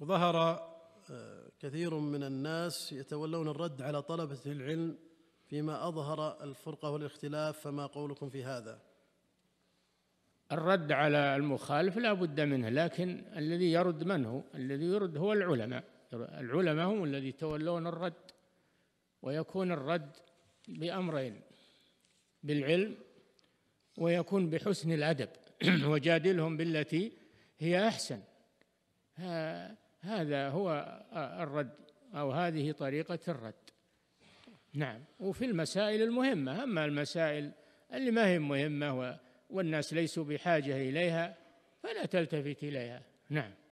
وظهر آه، كثير من الناس يتولون الرد على طلبة العلم فيما أظهر الفرقة والاختلاف فما قولكم في هذا الرد على المخالف لا بد منه لكن الذي يرد من هو الذي يرد هو العلماء العلماء هم الذي يتولون الرد ويكون الرد بأمرين بالعلم ويكون بحسن الأدب وجادلهم بالتي هي أحسن ها هذا هو الرد أو هذه طريقة الرد نعم وفي المسائل المهمة أما المسائل اللي ما هي مهمة والناس ليسوا بحاجة إليها فلا تلتفت إليها نعم